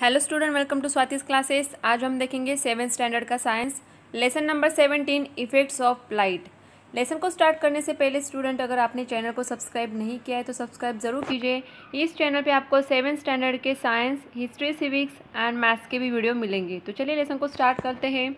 Hello student welcome to Swati's classes आज हम देखेंगे सेवन स्टैंडर्ड का science lesson number seventeen effects of light lesson को स्टार्ट करने से पहले स्टूडेंट अगर आपने चैनल को सब्सक्राइब नहीं किया है तो सब्सक्राइब ज़रूर कीजिए इस चैनल पे आपको सेवन स्टैंडर्ड के science history civics and maths के भी वीडियो मिलेंगे तो चलिए लेसन को स्टार्ट करते हैं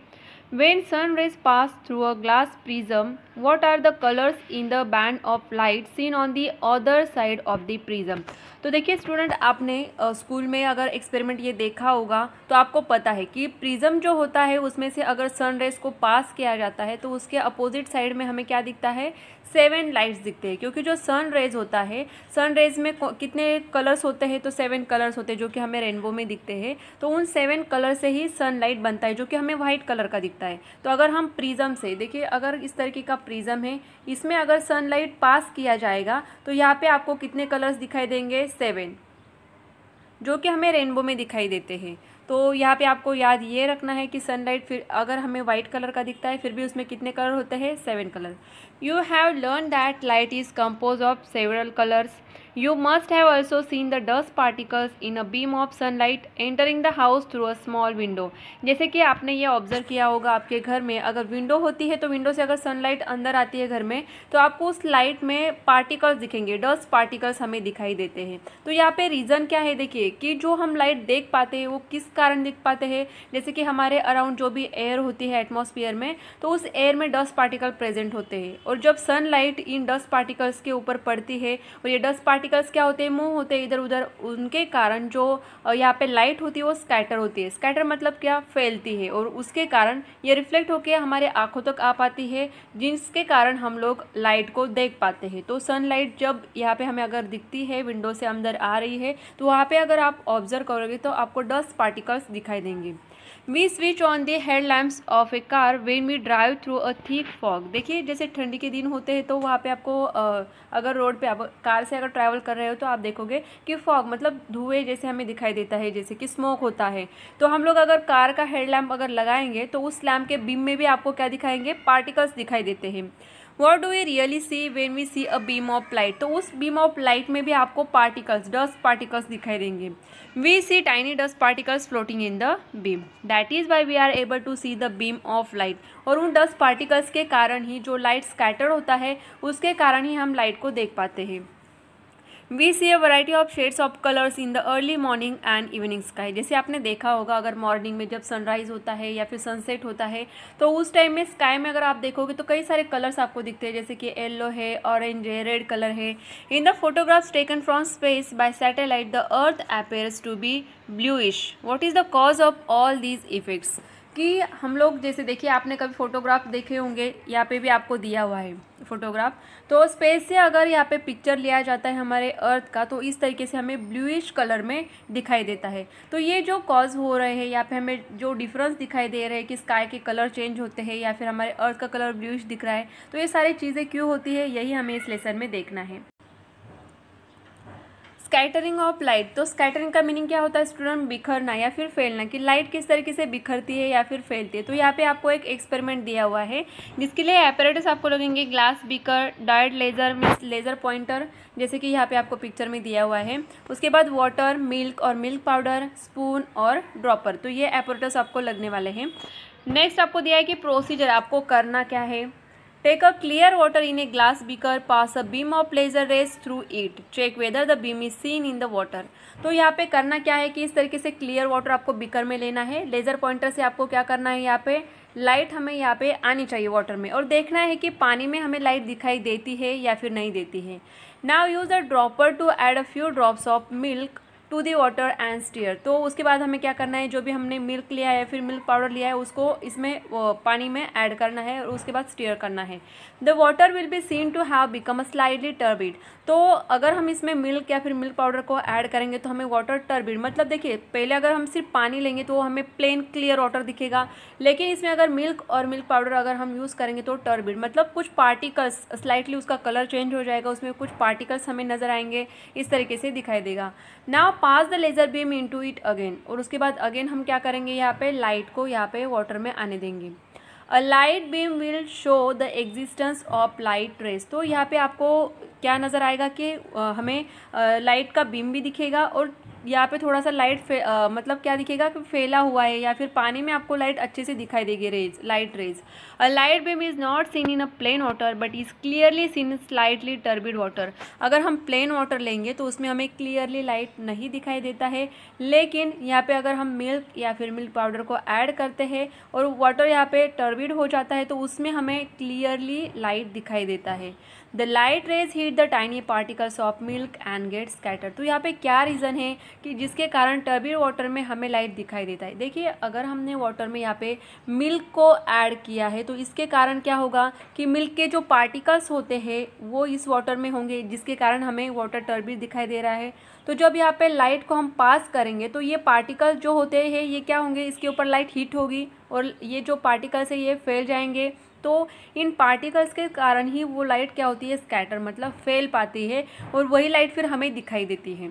when sun rays pass through a glass prism what are the colours in the band of light seen on the other side of the prism तो देखिए स्टूडेंट आपने स्कूल में अगर एक्सपेरिमेंट ये देखा होगा तो आपको पता है कि प्रिज्म जो होता है उसमें से अगर सन रेज को पास किया जाता है तो उसके अपोजिट साइड में हमें क्या दिखता है सेवन लाइट्स दिखते हैं क्योंकि जो सन रेज होता है सन रेज में कितने कलर्स होते हैं तो सेवन कलर्स होते हैं जो कि हमें रेनबो में दिखते हैं तो उन सेवन कलर से ही सन लाइट बनता है जो कि हमें वाइट कलर का दिखता है तो अगर हम प्रिज्म से देखिए अगर इस तरीके का प्रिज्म है इसमें अगर सन लाइट पास किया जाएगा तो यहाँ पर आपको कितने कलर्स दिखाई देंगे सेवन जो कि हमें रेनबो में दिखाई देते हैं तो यहाँ पे आपको याद ये रखना है कि सनलाइट फिर अगर हमें वाइट कलर का दिखता है फिर भी उसमें कितने कलर होते हैं seven colour you have learn that light is compose of several colours You must have also seen the dust particles in a beam of sunlight entering the house through a small window. जैसे कि आपने ये observe किया होगा आपके घर में अगर विंडो होती है तो विंडो से अगर सनलाइट अंदर आती है घर में तो आपको उस लाइट में पार्टिकल्स दिखेंगे डस्ट पार्टिकल्स हमें दिखाई देते हैं तो यहाँ पे रीज़न क्या है देखिए कि जो हम लाइट देख पाते हैं वो किस कारण दिख पाते हैं जैसे कि हमारे अराउंड जो भी एयर होती है एटमोसफियर में तो उस एयर में डस्ट पार्टिकल प्रेजेंट होते हैं और जब सनलाइट इन डस्ट पार्टिकल्स के ऊपर पड़ती है और ये डस्ट पार्टिकल पार्टिकल्स क्या होते हैं मूव होते हैं इधर उधर उनके कारण जो यहाँ पे लाइट होती है वो स्कैटर होती है स्कैटर मतलब क्या फैलती है और उसके कारण ये रिफ्लेक्ट होकर हमारे आँखों तक आ पाती है जिसके कारण हम लोग लाइट को देख पाते हैं तो सनलाइट जब यहाँ पे हमें अगर दिखती है विंडो से अंदर आ रही है तो वहाँ पर अगर आप ऑब्जर्व करोगे तो आपको डस्ट पार्टिकल्स दिखाई देंगे we switch on the head lamp of a car when we drive through a thick fog देखिए जैसे ठंडी के दिन होते हैं तो वहाँ पे आपको अगर रोड पे आप कार से अगर ट्रैवल ट्रैवल कर रहे हो तो आप देखोगे कि फॉग मतलब धुएं जैसे हमें दिखाई देता है जैसे कि स्मोक होता है तो हम लोग अगर कार का हेड लैम्प अगर लगाएंगे तो उस लैम्प के बीम में भी आपको क्या दिखाएंगे पार्टिकल्स दिखाई देते हैं what do we really see when we see a beam of light तो उस बीम ऑफ लाइट में भी आपको पार्टिकल्स डस्ट पार्टिकल्स दिखाई देंगे we see tiny dust particles floating in the beam that is why we are able to see the beam of light और उन dust particles के कारण ही जो लाइट स्कैटर होता है उसके कारण ही हम लाइट को देख पाते हैं we see a variety of shades of colours in the early morning and evening sky जैसे आपने देखा होगा अगर मॉर्निंग में जब सनराइज़ होता है या फिर सनसेट होता है तो उस टाइम में स्काई में अगर आप देखोगे तो कई सारे कलर्स आपको दिखते हैं जैसे कि येल्लो है ऑरेंज है रेड कलर है in the photographs taken from space by satellite the earth appears to be bluish what is the cause of all these effects कि हम लोग जैसे देखिए आपने कभी फ़ोटोग्राफ देखे होंगे यहाँ पे भी आपको दिया हुआ है फ़ोटोग्राफ तो स्पेस से अगर यहाँ पे पिक्चर लिया जाता है हमारे अर्थ का तो इस तरीके से हमें ब्लूइश कलर में दिखाई देता है तो ये जो कॉज हो रहे हैं या फिर हमें जो डिफरेंस दिखाई दे रहे हैं कि स्काई के कलर चेंज होते हैं या फिर हमारे अर्थ का कलर ब्लूइश दिख रहा है तो ये सारी चीज़ें क्यों होती है यही हमें इस लेसन में देखना है स्कैटरिंग ऑफ लाइट तो स्कैटरिंग का मीनिंग क्या होता है स्टूडेंट बिखरना या फिर फैलना कि लाइट किस तरीके से बिखरती है या फिर फैलती है तो यहाँ पे आपको एक एक्सपेरिमेंट दिया हुआ है जिसके लिए एपरेटस आपको लगेंगे glass beaker diode laser means laser pointer जैसे कि यहाँ पे आपको पिक्चर में दिया हुआ है उसके बाद वाटर मिल्क और मिल्क पाउडर स्पून और ड्रॉपर तो ये एपरेटस आपको लगने वाले हैं नेक्स्ट आपको दिया है कि प्रोसीजर आपको करना क्या है Take a clear water in a glass beaker, pass a beam of laser rays through it. Check whether the beam is seen in the water. तो यहाँ पे करना क्या है कि इस तरीके से क्लियर वाटर आपको बीकर में लेना है लेज़र पॉइंटर से आपको क्या करना है यहाँ पे लाइट हमें यहाँ पे आनी चाहिए वाटर में और देखना है कि पानी में हमें लाइट दिखाई देती है या फिर नहीं देती है now use a dropper to add a few drops of milk to the water and stir तो उसके बाद हमें क्या करना है जो भी हमने मिल्क लिया है फिर मिल्क पाउडर लिया है उसको इसमें पानी में ऐड करना है और उसके बाद स्टीयर करना है the water will be seen to have become a slightly turbid तो अगर हम इसमें मिल्क या फिर मिल्क पाउडर को ऐड करेंगे तो हमें वाटर टर्बिड मतलब देखिए पहले अगर हम सिर्फ पानी लेंगे तो हमें प्लेन क्लियर वाटर दिखेगा लेकिन इसमें अगर मिल्क और मिल्क पाउडर अगर हम यूज़ करेंगे तो टर्बिड मतलब कुछ पार्टिकल्स स्लाइटली उसका कलर चेंज हो जाएगा उसमें कुछ पार्टिकल्स हमें नज़र आएंगे इस तरीके से दिखाई देगा now pass the laser beam into it again और उसके बाद अगेन हम क्या करेंगे यहाँ पे लाइट को यहाँ पे वाटर में आने देंगे a light beam will show the existence of light rays तो यहाँ पे आपको क्या नज़र आएगा कि हमें लाइट का बीम भी दिखेगा और यहाँ पे थोड़ा सा लाइट आ, मतलब क्या दिखेगा कि फैला हुआ है या फिर पानी में आपको लाइट अच्छे से दिखाई देगी rays light rays a light beam is not seen in a plain water but is clearly seen slightly turbid water अगर हम प्लेन वाटर लेंगे तो उसमें हमें क्लियरली लाइट नहीं दिखाई देता है लेकिन यहाँ पर अगर हम मिल्क या फिर मिल्क पाउडर को ऐड करते हैं और वाटर यहाँ पे टर्बिड हो जाता है तो उसमें हमें क्लियरली लाइट दिखाई देता है the light rays hit the tiny particles of milk and get scatter तो यहाँ पे क्या रीज़न है कि जिसके कारण टर्बी वाटर में हमें लाइट दिखाई देता है देखिए अगर हमने वाटर में यहाँ पे मिल्क को ऐड किया है तो इसके कारण क्या होगा कि मिल्क के जो पार्टिकल्स होते हैं वो इस वाटर में होंगे जिसके कारण हमें वाटर टर्बी दिखाई दे रहा है तो जब यहाँ पे लाइट को हम पास करेंगे तो ये पार्टिकल जो होते हैं ये क्या होंगे इसके ऊपर लाइट हीट होगी और ये जो पार्टिकल्स है ये फैल जाएंगे तो इन पार्टिकल्स के कारण ही वो लाइट क्या होती है स्कैटर मतलब फैल पाती है और वही लाइट फिर हमें दिखाई देती है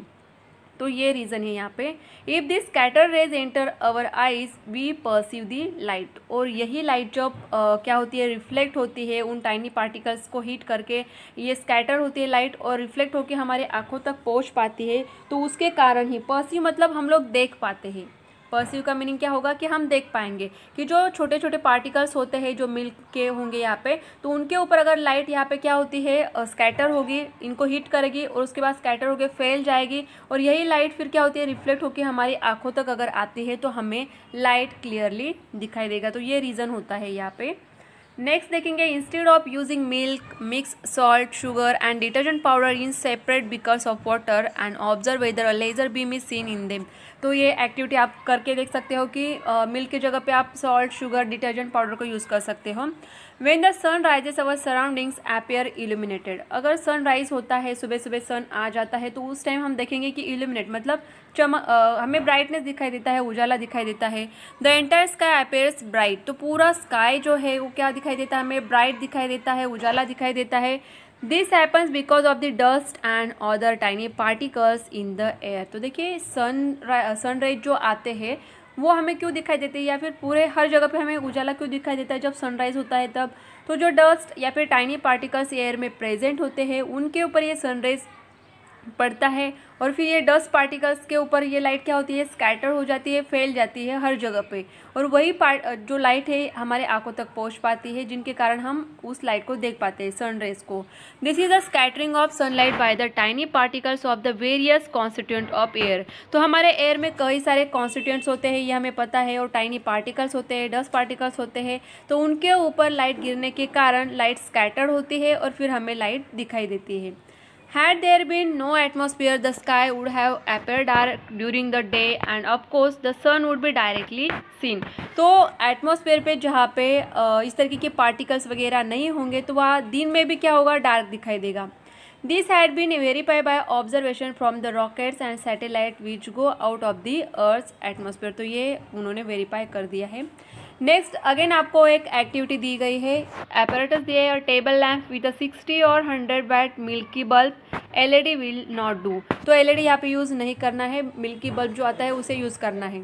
तो ये रीज़न है यहाँ पे if this scatter rays enter our eyes we perceive the light और यही लाइट जब क्या होती है रिफ्लेक्ट होती है उन टाइनी पार्टिकल्स को हीट करके ये स्कैटर होती है लाइट और रिफ्लेक्ट होकर हमारे आँखों तक पहुँच पाती है तो उसके कारण ही परसीव मतलब हम लोग देख पाते हैं परसीव का मीनिंग क्या होगा कि हम देख पाएंगे कि जो छोटे छोटे पार्टिकल्स होते हैं जो मिल्क के होंगे यहाँ पे तो उनके ऊपर अगर लाइट यहाँ पे क्या होती है स्कैटर होगी इनको हीट करेगी और उसके बाद स्कैटर होकर फैल जाएगी और यही लाइट फिर क्या होती है रिफ्लेक्ट होकर हमारी आंखों तक अगर आती है तो हमें लाइट क्लियरली दिखाई देगा तो ये रीज़न होता है यहाँ पे नेक्स्ट देखेंगे instead of using milk mix salt sugar and detergent powder in separate beakers of water and observe whether a laser beam is seen in them तो ये एक्टिविटी आप करके देख सकते हो कि मिल्क की जगह पे आप सॉल्ट शुगर डिटर्जेंट पाउडर को यूज़ कर सकते हो when the sun rises our surroundings appear illuminated अगर सन राइज होता है सुबह सुबह सन आ जाता है तो उस टाइम हम देखेंगे कि इल्यूमिनेट मतलब चमक हमें ब्राइटनेस दिखाई देता है उजाला दिखाई देता है the entire sky appears bright तो पूरा स्काई जो है वो क्या दिखाई देता है हमें ब्राइट दिखाई देता है उजाला दिखाई देता है this happens because of the dust and other tiny particles in the air तो देखिए सन सनराइज uh, जो आते हैं वो हमें क्यों दिखाई देते हैं या फिर पूरे हर जगह पे हमें उजाला क्यों दिखाई देता है जब सनराइज़ होता है तब तो जो डस्ट या फिर टाइनी पार्टिकल्स एयर में प्रेजेंट होते हैं उनके ऊपर ये सनराइज़ पड़ता है और फिर ये डस्ट पार्टिकल्स के ऊपर ये लाइट क्या होती है स्कैटर हो जाती है फैल जाती है हर जगह पे और वही पार्ट जो लाइट है हमारे आंखों तक पहुंच पाती है जिनके कारण हम उस लाइट को देख पाते हैं सन रेज को this is the scattering of sunlight by the tiny particles of the various constituent of air तो हमारे एयर में कई सारे कॉन्स्टिट्यूंट्स होते हैं ये हमें पता है और टाइनी पार्टिकल्स होते हैं डस्ट पार्टिकल्स होते हैं तो उनके ऊपर लाइट गिरने के कारण लाइट स्कैटर होती है और फिर हमें लाइट दिखाई देती है had there been no atmosphere the sky would have appeared dark during the day and of course the sun would be directly seen तो एटमोसफेयर पर जहाँ पे इस तरीके के पार्टिकल्स वगैरह नहीं होंगे तो वहाँ दिन में भी क्या होगा डार्क दिखाई देगा this had been verified by observation from the rockets and satellite which go out of the earth atmosphere तो ये उन्होंने वेरीफाई कर दिया है नेक्स्ट अगेन आपको एक एक्टिविटी दी गई है एपरेटस दिया है और table lamp with a 60 or 100 watt milky bulb LED will not do तो एलईडी e यहाँ पे यूज़ नहीं करना है मिल्की बल्ब जो आता है उसे यूज़ करना है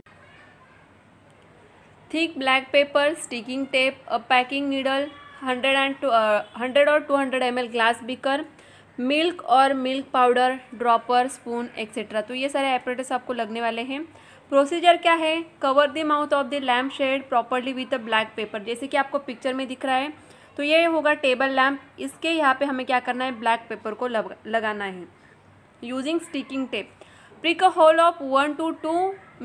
thick black paper sticking tape a packing needle hundred and hundred or two hundred M glass beaker milk और milk powder dropper spoon etcetera तो ये सारे एपरेटस आपको लगने वाले हैं प्रोसीजर क्या है cover the mouth of the lamp shade properly with a black paper जैसे कि आपको पिक्चर में दिख रहा है तो ये होगा टेबल लैम्प इसके यहाँ पे हमें क्या करना है ब्लैक पेपर को लग, लगाना है using sticking tape prick a hole of one two two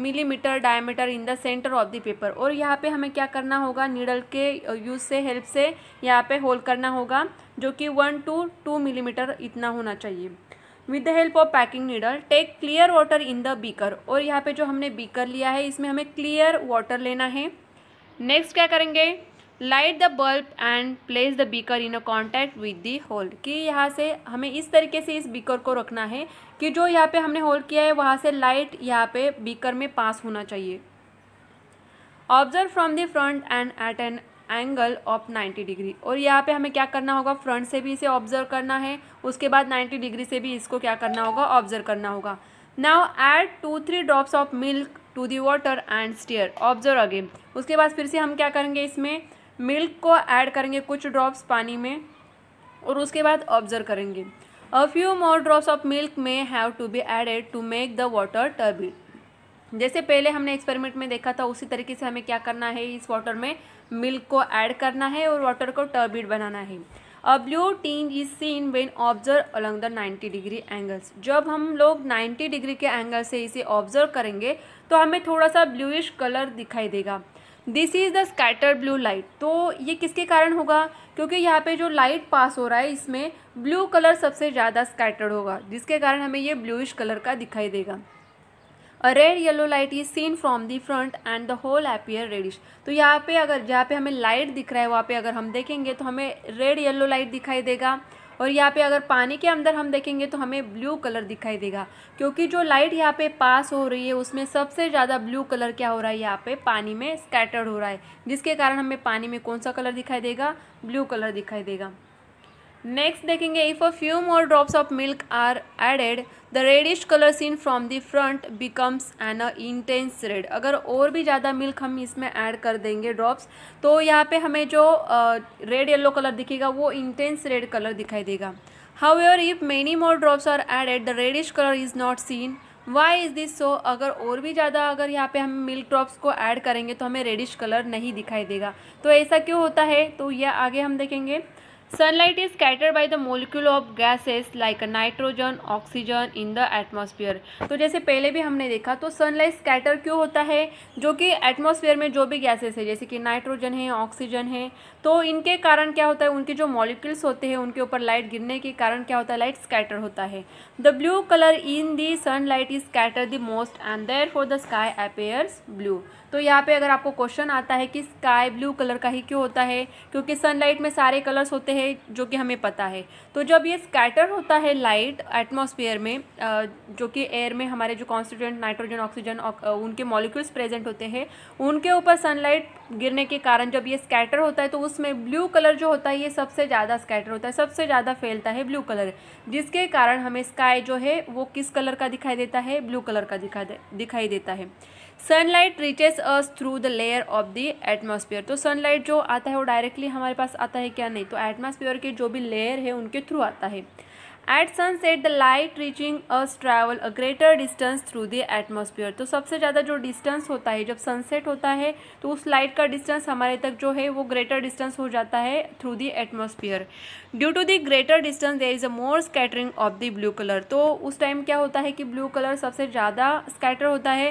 millimetre diameter in the centre of the paper और यहाँ पे हमें क्या करना होगा नीडल के यूज़ से हेल्प से यहाँ पे होल करना होगा जो कि वन टू टू मिलीमीटर इतना होना चाहिए with the help of packing needle take clear water in the beaker और यहाँ पे जो हमने बीकर लिया है इसमें हमें क्लियर वाटर लेना है नेक्स्ट क्या करेंगे light the bulb and place the beaker in a contact with the hold कि यहाँ से हमें इस तरीके से इस बीकर को रखना है कि जो यहाँ पे हमने होल्ड किया है वहाँ से लाइट यहाँ पे बीकर में पास होना चाहिए observe from the front and at an angle of 90 degree और यहाँ पे हमें क्या करना होगा फ्रंट से भी इसे ऑब्जर्व करना है उसके बाद 90 डिग्री से भी इसको क्या करना होगा ऑब्जर्व करना होगा now add two three drops of milk to the water and stir observe again उसके बाद फिर से हम क्या करेंगे इसमें मिल्क को ऐड करेंगे कुछ ड्रॉप्स पानी में और उसके बाद ऑब्जर्व करेंगे a few more drops of milk may have to be added to make the water turbid जैसे पहले हमने एक्सपेरिमेंट में देखा था उसी तरीके से हमें क्या करना है इस वाटर में मिल्क को ऐड करना है और वाटर को टर्बिड बनाना है a blue tint is seen when observe along the 90 degree angles जब हम लोग 90 डिग्री के एंगल से इसे ऑब्जर्व करेंगे तो हमें थोड़ा सा ब्लूइश कलर दिखाई देगा this is the scatter blue light तो ये किसके कारण होगा क्योंकि यहाँ पे जो लाइट पास हो रहा है इसमें ब्लू कलर सबसे ज़्यादा स्कैटर्ड होगा जिसके कारण हमें ये ब्लूइश कलर का दिखाई देगा a red yellow light is seen from the front and the hole appear reddish तो यहाँ पे अगर जहाँ पे हमें लाइट दिख रहा है वहाँ पे अगर हम देखेंगे तो हमें रेड येलो लाइट दिखाई देगा और यहाँ पे अगर पानी के अंदर हम देखेंगे तो हमें ब्लू कलर दिखाई देगा क्योंकि जो लाइट यहाँ पे पास हो रही है उसमें सबसे ज़्यादा ब्लू कलर क्या हो रहा है यहाँ पे पानी में स्कैटर्ड हो रहा है जिसके कारण हमें पानी में कौन सा कलर दिखाई देगा ब्लू कलर दिखाई देगा नेक्स्ट देखेंगे if a few more drops of milk are added the reddish colour seen from the front becomes an a intense red अगर और भी ज़्यादा मिल्क हम इसमें ऐड कर देंगे ड्रॉप्स तो यहाँ पे हमें जो रेड येलो कलर दिखेगा वो इंटेंस रेड कलर दिखाई देगा however if many more drops are added the reddish colour is not seen why is this so अगर और भी ज़्यादा अगर यहाँ पे हम मिल्क ड्रॉप्स को ऐड करेंगे तो हमें रेडिश कलर नहीं दिखाई देगा तो ऐसा क्यों होता है तो यह आगे हम देखेंगे sunlight is scattered by the molecule of gases like nitrogen oxygen in the atmosphere. तो जैसे पहले भी हमने देखा तो सनलाइट स्कैटर क्यों होता है जो कि एटमॉस्फेयर में जो भी गैसेस है जैसे कि नाइट्रोजन है ऑक्सीजन है तो इनके कारण क्या होता है उनके जो मॉलिक्यूल्स होते हैं उनके ऊपर लाइट गिरने के कारण क्या होता है लाइट स्कैटर होता है the blue colour in the sunlight is scatter the most and therefore the sky appears blue तो यहाँ पे अगर आपको क्वेश्चन आता है कि स्काई ब्लू कलर का ही क्यों होता है क्योंकि सनलाइट में सारे कलर्स होते हैं जो कि हमें पता है तो जब ये स्कैटर होता है लाइट एटमॉस्फेयर में जो कि एयर में हमारे जो कॉन्स्टिट्यूंट नाइट्रोजन ऑक्सीजन उनके मॉलिक्यूल्स प्रेजेंट होते हैं उनके ऊपर सनलाइट गिरने के कारण जब ये स्कैटर होता है तो उसमें ब्लू कलर जो होता है ये सबसे ज़्यादा स्कैटर होता है सबसे ज़्यादा फैलता है ब्लू कलर जिसके कारण हमें स्काई जो है वो किस कलर का दिखाई देता है ब्लू कलर का दिखा दिखाई देता है sunlight reaches us through the layer of the atmosphere तो सनलाइट जो आता है वो डायरेक्टली हमारे पास आता है क्या नहीं तो एटमोसफियर के जो भी लेयर है उनके थ्रू आता है at sunset the light reaching us travel a greater distance through the atmosphere तो सबसे ज़्यादा जो डिस्टेंस होता है जब सनसेट होता है तो उस लाइट का डिस्टेंस हमारे तक जो है वो ग्रेटर डिस्टेंस हो जाता है through the atmosphere due to the greater distance there is a more scattering of the blue colour तो उस टाइम क्या होता है कि ब्लू कलर सबसे ज़्यादा स्कैटर होता है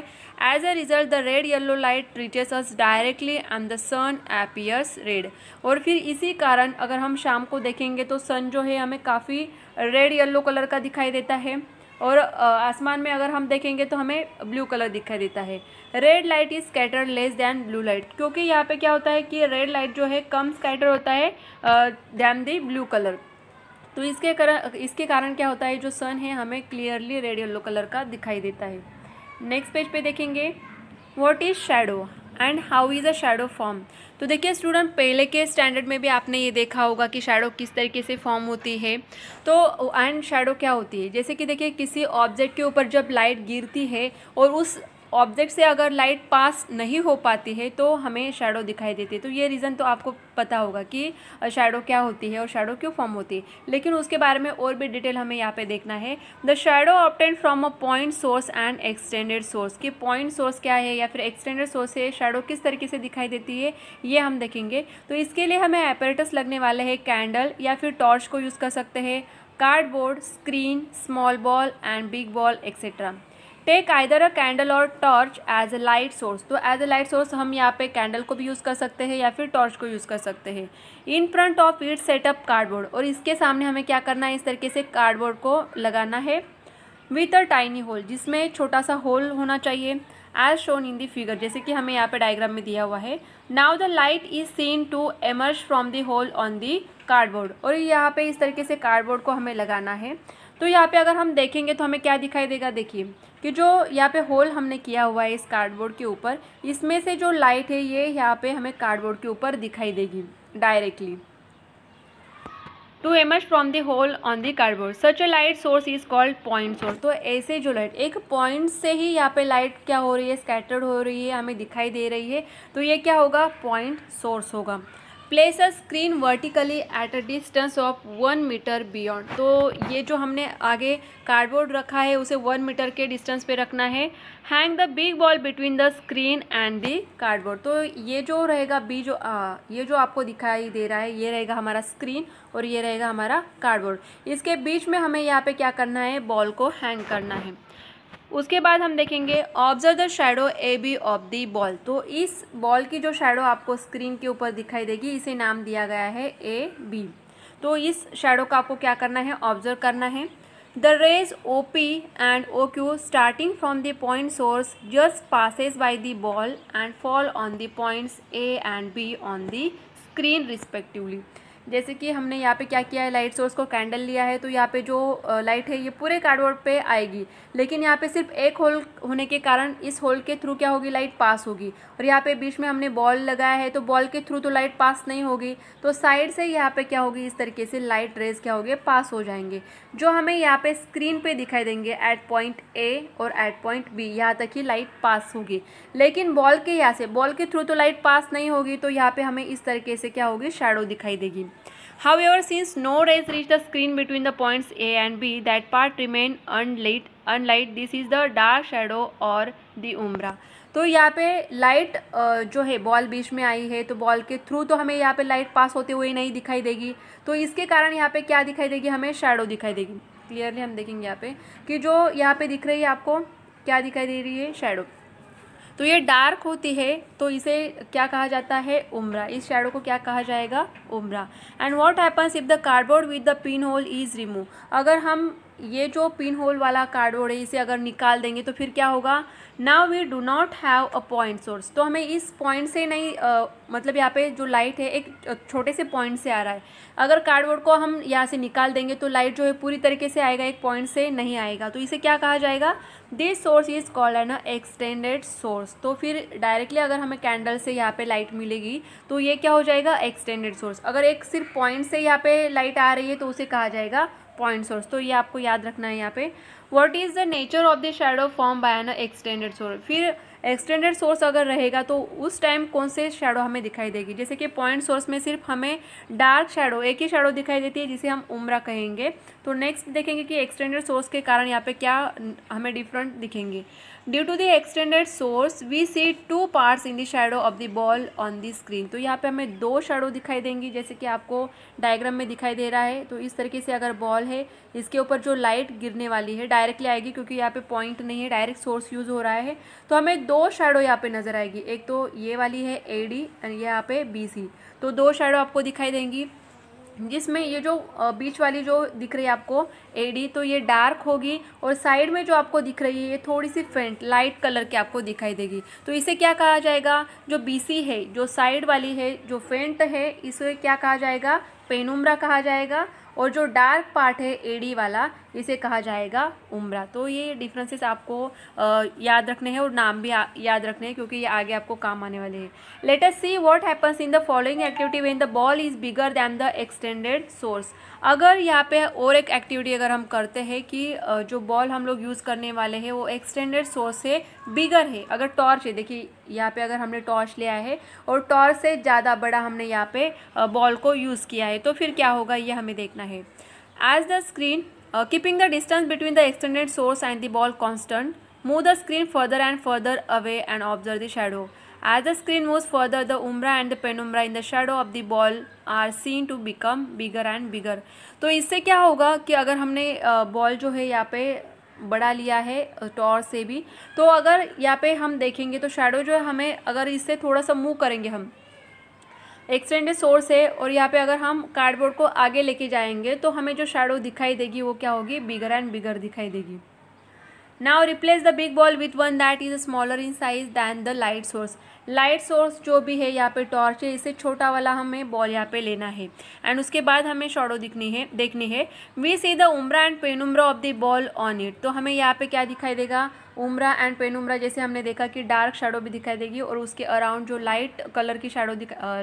as a result the red yellow light reaches us directly and the sun appears red और फिर इसी कारण अगर हम शाम को देखेंगे तो सन जो है हमें काफ़ी रेड येलो कलर का दिखाई देता है और आसमान में अगर हम देखेंगे तो हमें ब्लू कलर दिखाई देता है red light is scatter less than blue light क्योंकि यहाँ पे क्या होता है कि रेड लाइट जो है कम स्कैटर होता है दैन दी ब्लू कलर तो इसके कारण इसके कारण क्या होता है जो सन है हमें क्लियरली रेड येलो कलर का दिखाई देता है नेक्स्ट पेज पे देखेंगे what is shadow and how is a shadow form तो देखिए स्टूडेंट पहले के स्टैंडर्ड में भी आपने ये देखा होगा कि शेडो किस तरीके से फॉर्म होती है तो एंड शेडो क्या होती है जैसे कि देखिए किसी ऑब्जेक्ट के ऊपर जब लाइट गिरती है और उस ऑब्जेक्ट से अगर लाइट पास नहीं हो पाती है तो हमें शेडो दिखाई देती है तो ये रीज़न तो आपको पता होगा कि शेडो क्या होती है और शेडो क्यों फॉर्म होती है लेकिन उसके बारे में और भी डिटेल हमें यहाँ पे देखना है the shadow obtain from a point source and extended source कि पॉइंट सोर्स क्या है या फिर एक्सटेंडेड सोर्स है शेडो किस तरीके से दिखाई देती है ये हम देखेंगे तो इसके लिए हमें एपरेटस लगने वाले हैं कैंडल या फिर टॉर्च को यूज़ कर सकते हैं cardboard screen small ball and big ball etcetera take either a candle or torch as a light source तो एज अ लाइट सोर्स हम यहाँ पे कैंडल को भी यूज़ कर सकते हैं या फिर टॉर्च को यूज़ कर सकते हैं in front of it set up cardboard और इसके सामने हमें क्या करना है इस तरीके से कार्डबोर्ड को लगाना है विथ अ टाइनी होल जिसमें छोटा सा होल होना चाहिए as shown in the figure जैसे कि हमें यहाँ पे डायग्राम में दिया हुआ है now the light is seen to emerge from the hole on the cardboard और यहाँ पे इस तरीके से कार्डबोर्ड को हमें लगाना है तो यहाँ पे अगर हम देखेंगे तो हमें क्या दिखाई देगा देखिए कि जो यहाँ पे होल हमने किया हुआ है इस कार्डबोर्ड के ऊपर इसमें से जो लाइट है ये यहाँ पे हमें कार्डबोर्ड के ऊपर दिखाई देगी directly to emerge from the hole on the cardboard such a light source is called point source तो ऐसे जो लाइट एक पॉइंट से ही यहाँ पे लाइट क्या हो रही है स्कैटर्ड हो रही है हमें दिखाई दे रही है तो ये क्या होगा पॉइंट सोर्स होगा place a screen vertically at a distance of one metre beyond तो ये जो हमने आगे कार्डबोर्ड रखा है उसे वन मीटर के डिस्टेंस पे रखना है hang the big ball between the screen and the cardboard तो ये जो रहेगा बी जो आ, ये जो आपको दिखाई दे रहा है ये रहेगा हमारा स्क्रीन और ये रहेगा हमारा कार्डबोर्ड इसके बीच में हमें यहाँ पे क्या करना है बॉल को हैंग करना है उसके बाद हम देखेंगे observe the shadow A B of the ball तो इस बॉल की जो शेडो आपको स्क्रीन के ऊपर दिखाई देगी इसे नाम दिया गया है ए बी तो इस शेडो का आपको क्या करना है ऑब्जर्व करना है the rays O P and O Q starting from the point source just passes by the ball and fall on the points A and B on the screen respectively जैसे कि हमने यहाँ पे क्या किया है लाइट सोर्स को candle लिया है तो यहाँ पे जो लाइट है ये पूरे कार्डबोर्ड पे आएगी लेकिन यहाँ पे सिर्फ एक होल होने के कारण इस होल के थ्रू क्या होगी लाइट पास होगी और यहाँ पे बीच में हमने बॉल लगाया है तो बॉल के थ्रू तो लाइट पास नहीं होगी तो साइड से यहाँ पर क्या होगी इस तरीके से लाइट रेज क्या होगी पास हो जाएंगे जो हमें यहाँ पर स्क्रीन पर दिखाई देंगे एट पॉइंट ए और एट पॉइंट बी यहाँ तक ही लाइट पास होगी लेकिन बॉल के यहाँ से बॉल के थ्रू तो लाइट पास नहीं होगी तो यहाँ पर हमें इस तरीके से क्या होगी शेडो दिखाई देगी However, since no rays reach the screen between the points A and B, that part remain unlit. Unlight, this is the dark shadow or the umbra. तो यहाँ पे लाइट जो है बॉल बीच में आई है तो बॉल के थ्रू तो हमें यहाँ पे लाइट पास होते हुए नहीं दिखाई देगी तो इसके कारण यहाँ पे क्या दिखाई देगी हमें शेडो दिखाई देगी क्लियरली हम देखेंगे यहाँ पे कि जो यहाँ पे दिख रही है आपको क्या दिखाई दे रही है शेडो तो ये डार्क होती है तो इसे क्या कहा जाता है उमरा इस शेडो को क्या कहा जाएगा umbra and what happens if the cardboard with the pin hole is remove अगर हम ये जो पिन होल वाला कार्डबोर्ड है इसे अगर निकाल देंगे तो फिर क्या होगा now we do not have a point source तो हमें इस पॉइंट से नहीं आ, मतलब यहाँ पे जो लाइट है एक छोटे से पॉइंट से आ रहा है अगर कार्डबोर्ड को हम यहाँ से निकाल देंगे तो लाइट जो है पूरी तरीके से आएगा एक पॉइंट से नहीं आएगा तो इसे क्या कहा जाएगा this source is called an extended source तो फिर डायरेक्टली अगर हमें कैंडल से यहाँ पे लाइट मिलेगी तो ये क्या हो जाएगा एक्सटेंडेड सोर्स अगर एक सिर्फ पॉइंट से यहाँ पे लाइट आ रही है तो उसे कहा जाएगा पॉइंट सोर्स तो ये आपको याद रखना है यहाँ पे what is the nature of the shadow form by an extended source फिर एक्सटेंडेड सोर्स अगर रहेगा तो उस टाइम कौन से शेडो हमें दिखाई देगी जैसे कि पॉइंट सोर्स में सिर्फ हमें डार्क शेडो एक ही शेडो दिखाई देती है जिसे हम उम्रा कहेंगे तो नेक्स्ट देखेंगे कि एक्सटेंडेड सोर्स के कारण यहाँ पे क्या हमें डिफरेंट दिखेंगे due to the extended source we see two parts in the shadow of the ball on the screen तो यहाँ पे हमें दो शेडो दिखाई देंगी जैसे कि आपको डायग्राम में दिखाई दे रहा है तो इस तरीके से अगर बॉल है इसके ऊपर जो लाइट गिरने वाली है डायरेक्टली आएगी क्योंकि यहाँ पे पॉइंट नहीं है डायरेक्ट सोर्स यूज़ हो रहा है तो हमें दो शेडो यहाँ पे नज़र आएगी एक तो ये वाली है ए डी एंड यहाँ पे बी सी तो दो शेडो आपको दिखाई देंगी जिसमें ये जो बीच वाली जो दिख रही है आपको एडी तो ये डार्क होगी और साइड में जो आपको दिख रही है ये थोड़ी सी फेंट लाइट कलर की आपको दिखाई देगी तो इसे क्या कहा जाएगा जो बीसी है जो साइड वाली है जो फेंट है इसे क्या कहा जाएगा पेनुमरा कहा जाएगा और जो डार्क पार्ट है एडी वाला इसे कहा जाएगा उम्र तो ये डिफरेंसेस आपको याद रखने हैं और नाम भी याद रखने हैं क्योंकि ये आगे आपको काम आने वाले हैं let's see what happens in the following activity when the ball is bigger than the extended source अगर यहाँ पे और एक एक्टिविटी अगर हम करते हैं कि जो बॉल हम लोग यूज़ करने वाले हैं वो एक्सटेंडेड सोर्स से बिगर है अगर टॉर्च है देखिए यहाँ पे अगर हमने टॉर्च लिया है और टॉर्च से ज़्यादा बड़ा हमने यहाँ पे बॉल को यूज़ किया है तो फिर क्या होगा ये हमें देखना है as the screen keeping the distance between the extended source and the ball constant move the screen further and further away and observe the shadow as the screen move further the umbra and the pen penumbra in the shadow of the ball are seen to become bigger and bigger तो इससे क्या होगा कि अगर हमने ball uh, जो है यहाँ पे बढ़ा लिया है टॉर uh, से भी तो अगर यहाँ पे हम देखेंगे तो शेडो जो है हमें अगर इससे थोड़ा सा मूव करेंगे हम एक्सटेंडेड सोर्स है और यहाँ पे अगर हम कार्डबोर्ड को आगे लेके जाएंगे तो हमें जो शेडो दिखाई देगी वो क्या होगी बिगर एंड बिगर दिखाई देगी now replace the big ball with one that is smaller in size than the light source light source जो भी है यहाँ पे टॉर्च है इसे छोटा वाला हमें बॉल यहाँ पे लेना है एंड उसके बाद हमें शॉडो दिखनी है देखनी है we see the umbra and penumbra of the ball on it तो हमें यहाँ पे क्या दिखाई देगा उम्रा एंड पेनुम्रा जैसे हमने देखा कि डार्क शेडो भी दिखाई देगी और उसके अराउंड जो लाइट कलर की शेडो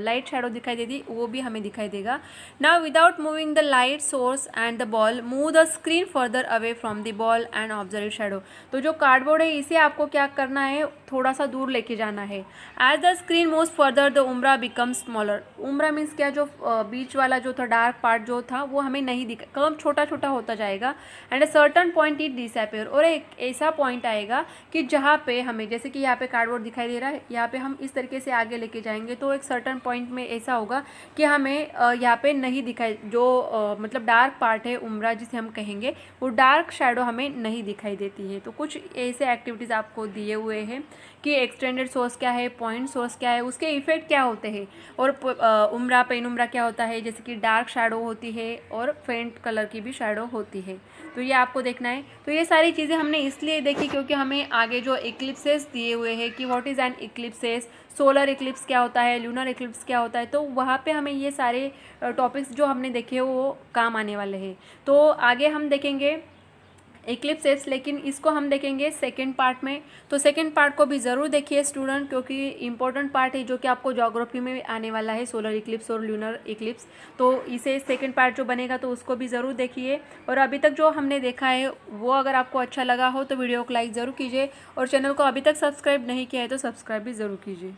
लाइट शेडो दिखाई देगी वो भी हमें दिखाई देगा now without moving the light source and the ball move the screen further away from the ball and observe shadow तो जो कार्डबोर्ड है इसे आपको क्या करना है थोड़ा सा दूर लेके जाना है as the screen most further the umbra become smaller umbra means क्या जो बीच वाला जो था डार्क पार्ट जो था वो हमें नहीं दिखा कम छोटा छोटा होता जाएगा and a certain point it disappear और एक ऐसा पॉइंट आएगा कि जहाँ पे हमें जैसे कि यहाँ पे कार्डबोर्ड दिखाई दे रहा है यहाँ पे हम इस तरीके से आगे लेके जाएंगे तो एक सर्टन पॉइंट में ऐसा होगा कि हमें यहाँ पे नहीं दिखाई जो मतलब डार्क पार्ट है उम्रा जिसे हम कहेंगे वो डार्क शेडो हमें नहीं दिखाई देती है तो कुछ ऐसे एक्टिविटीज़ आपको दिए हुए हैं कि एक्सटेंडेड सोर्स क्या है पॉइंट सोर्स क्या है उसके इफ़ेक्ट क्या होते हैं और उम्रा पेन उम्रा क्या होता है जैसे कि डार्क शेडो होती है और फेंट कलर की भी शेडो होती है तो ये आपको देखना है तो ये सारी चीज़ें हमने इसलिए देखी क्योंकि हमें आगे जो इक्लिप्सेस दिए हुए हैं कि what is an eclipses solar eclipse क्या होता है लूनर इक्लिप्स क्या होता है तो वहाँ पे हमें ये सारे टॉपिक्स जो हमने देखे वो काम आने वाले हैं तो आगे हम देखेंगे एक्लिप्स एप्स लेकिन इसको हम देखेंगे सेकेंड पार्ट में तो सेकेंड पार्ट को भी ज़रूर देखिए स्टूडेंट क्योंकि इंपॉर्टेंट पार्ट है जो कि आपको जोग्राफी में आने वाला है सोलर इक्लिप्स और लूनर इक्लिप्स तो इसे सेकेंड पार्ट जो बनेगा तो उसको भी ज़रूर देखिए और अभी तक जो हमने देखा है वो अगर आपको अच्छा लगा हो तो वीडियो को लाइक ज़रूर कीजिए और चैनल को अभी तक सब्सक्राइब नहीं किया है तो सब्सक्राइब भी ज़रूर कीजिए